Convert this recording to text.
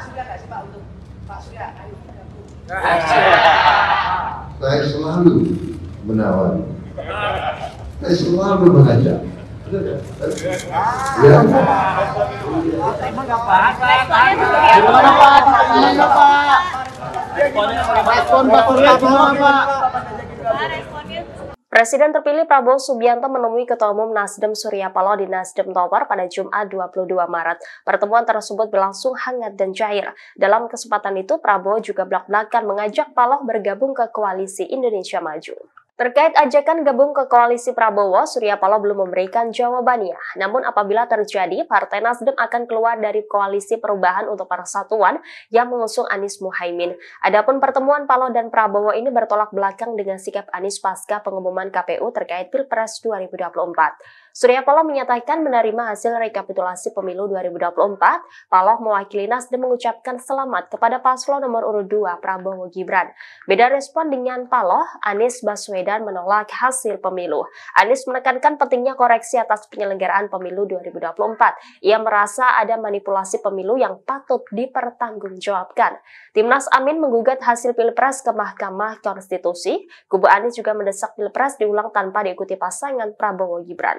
Pak Surya nggak sih Pak untuk Pak Surya ayo Saya selalu menawari. Saya selalu mengajak. Ah. Ya. Emang nggak pak? Gimana pak? Gimana pak? Respon Pak Surya gimana pak? Respon Presiden terpilih Prabowo Subianto menemui Ketua Umum Nasdem Surya Paloh di Nasdem Tower pada Jumat 22 Maret. Pertemuan tersebut berlangsung hangat dan cair. Dalam kesempatan itu, Prabowo juga belak-belakan mengajak Paloh bergabung ke Koalisi Indonesia Maju. Terkait ajakan gabung ke koalisi Prabowo, Surya Paloh belum memberikan jawabannya. Namun apabila terjadi, Partai Nasdem akan keluar dari koalisi perubahan untuk persatuan yang mengusung Anies Muhaimin. Adapun pertemuan Paloh dan Prabowo ini bertolak belakang dengan sikap Anies pasca pengumuman KPU terkait Pilpres 2024. Surya Paloh menyatakan menerima hasil rekapitulasi pemilu 2024. Paloh mewakili Nasdem mengucapkan selamat kepada paslon nomor urut 2 Prabowo Gibran. Beda respon dengan Paloh, Anies Baswedan menolak hasil pemilu. Anies menekankan pentingnya koreksi atas penyelenggaraan pemilu 2024. Ia merasa ada manipulasi pemilu yang patut dipertanggungjawabkan. Timnas Amin menggugat hasil Pilpres ke Mahkamah Konstitusi. Kubu Anies juga mendesak Pilpres diulang tanpa diikuti pasangan Prabowo Gibran.